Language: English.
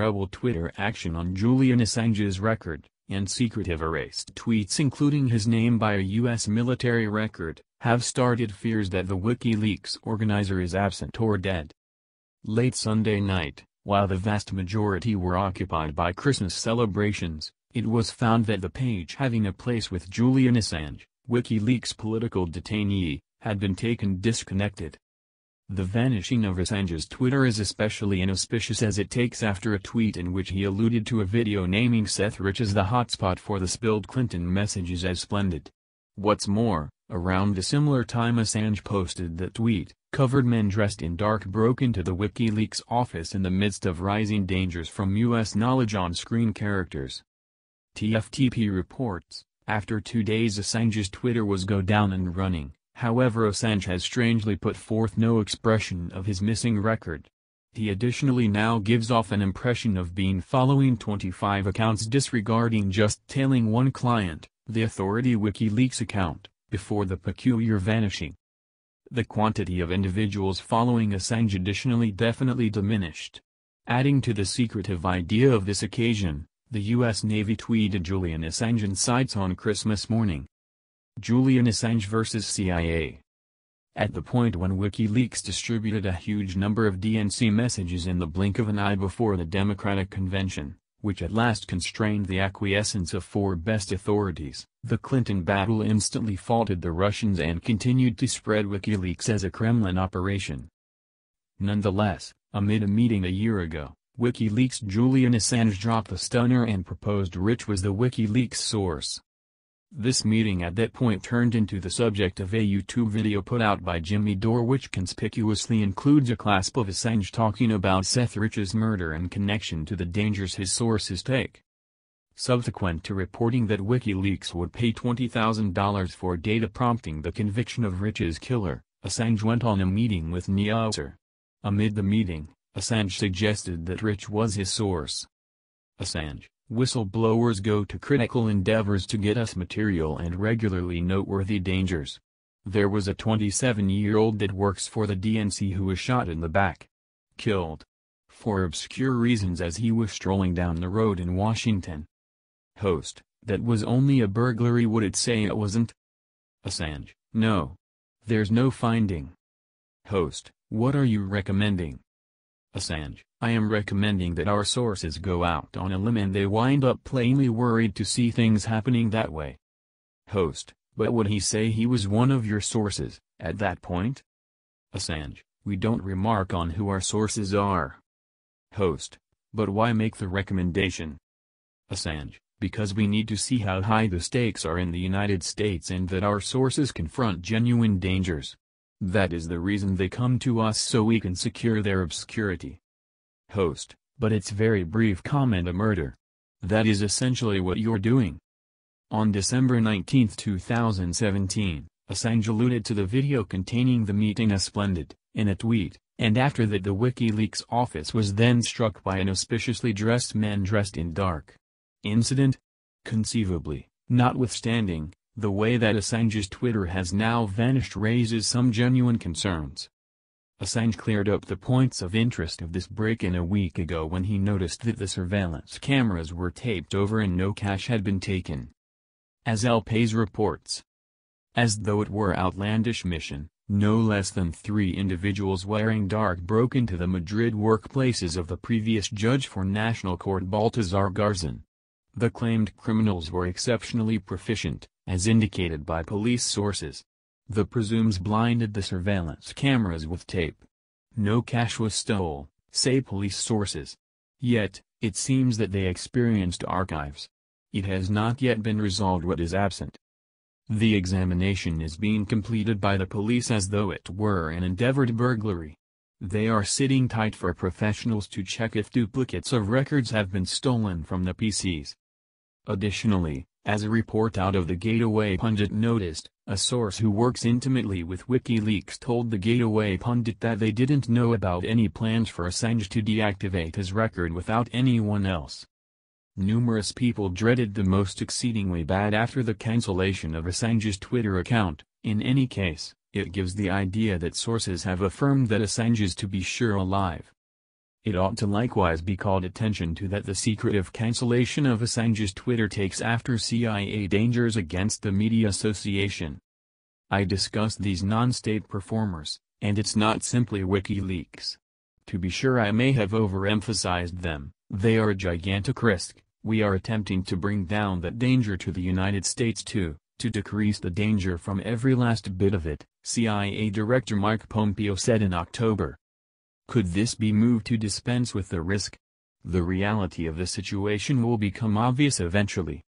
rebel Twitter action on Julian Assange's record, and secretive erased tweets including his name by a U.S. military record, have started fears that the WikiLeaks organizer is absent or dead. Late Sunday night, while the vast majority were occupied by Christmas celebrations, it was found that the page having a place with Julian Assange, WikiLeaks political detainee, had been taken disconnected. The vanishing of Assange's Twitter is especially inauspicious as it takes after a tweet in which he alluded to a video naming Seth Rich as the hotspot for the spilled Clinton messages as splendid. What's more, around a similar time Assange posted that tweet, covered men dressed in dark broke into the WikiLeaks office in the midst of rising dangers from U.S. knowledge on screen characters. TFTP reports, after two days Assange's Twitter was go down and running. However has strangely put forth no expression of his missing record. He additionally now gives off an impression of being following 25 accounts disregarding just tailing one client, the authority WikiLeaks account, before the peculiar vanishing. The quantity of individuals following Assange additionally definitely diminished. Adding to the secretive idea of this occasion, the U.S. Navy tweeted Julian Assange sites on Christmas morning, Julian Assange vs. CIA. At the point when WikiLeaks distributed a huge number of DNC messages in the blink of an eye before the Democratic Convention, which at last constrained the acquiescence of four best authorities, the Clinton battle instantly faulted the Russians and continued to spread WikiLeaks as a Kremlin operation. Nonetheless, amid a meeting a year ago, WikiLeaks' Julian Assange dropped the stunner and proposed Rich was the WikiLeaks source. This meeting at that point turned into the subject of a YouTube video put out by Jimmy Dore which conspicuously includes a clasp of Assange talking about Seth Rich's murder in connection to the dangers his sources take. Subsequent to reporting that WikiLeaks would pay $20,000 for data prompting the conviction of Rich's killer, Assange went on a meeting with Neusser. Amid the meeting, Assange suggested that Rich was his source. Assange, Whistleblowers go to critical endeavors to get us material and regularly noteworthy dangers. There was a 27-year-old that works for the DNC who was shot in the back. Killed. For obscure reasons as he was strolling down the road in Washington. Host, that was only a burglary would it say it wasn't? Assange, no. There's no finding. Host, what are you recommending? Assange, I am recommending that our sources go out on a limb and they wind up plainly worried to see things happening that way. Host, but would he say he was one of your sources, at that point? Assange, we don't remark on who our sources are. Host, but why make the recommendation? Assange, because we need to see how high the stakes are in the United States and that our sources confront genuine dangers. That is the reason they come to us so we can secure their obscurity host, but it's very brief comment a murder. That is essentially what you're doing. On December 19, 2017, Assange alluded to the video containing the meeting as splendid, in a tweet, and after that the WikiLeaks office was then struck by an auspiciously dressed man dressed in dark. Incident? Conceivably, notwithstanding, the way that Assange's Twitter has now vanished raises some genuine concerns. Assange cleared up the points of interest of this break-in a week ago when he noticed that the surveillance cameras were taped over and no cash had been taken. As El Pais reports, as though it were outlandish mission, no less than three individuals wearing dark broke into the Madrid workplaces of the previous judge for National Court Baltasar Garzon. The claimed criminals were exceptionally proficient, as indicated by police sources. The presumes blinded the surveillance cameras with tape. No cash was stole, say police sources. Yet, it seems that they experienced archives. It has not yet been resolved what is absent. The examination is being completed by the police as though it were an endeavored burglary. They are sitting tight for professionals to check if duplicates of records have been stolen from the PCs. Additionally, as a report out of the Gateway Pundit noticed, a source who works intimately with WikiLeaks told the Gateway pundit that they didn't know about any plans for Assange to deactivate his record without anyone else. Numerous people dreaded the most exceedingly bad after the cancellation of Assange's Twitter account, in any case, it gives the idea that sources have affirmed that Assange is to be sure alive. It ought to likewise be called attention to that the secretive cancellation of Assange's Twitter takes after CIA dangers against the media association. I discuss these non-state performers, and it's not simply WikiLeaks. To be sure I may have overemphasized them, they are a gigantic risk, we are attempting to bring down that danger to the United States too, to decrease the danger from every last bit of it, CIA Director Mike Pompeo said in October. Could this be moved to dispense with the risk? The reality of the situation will become obvious eventually.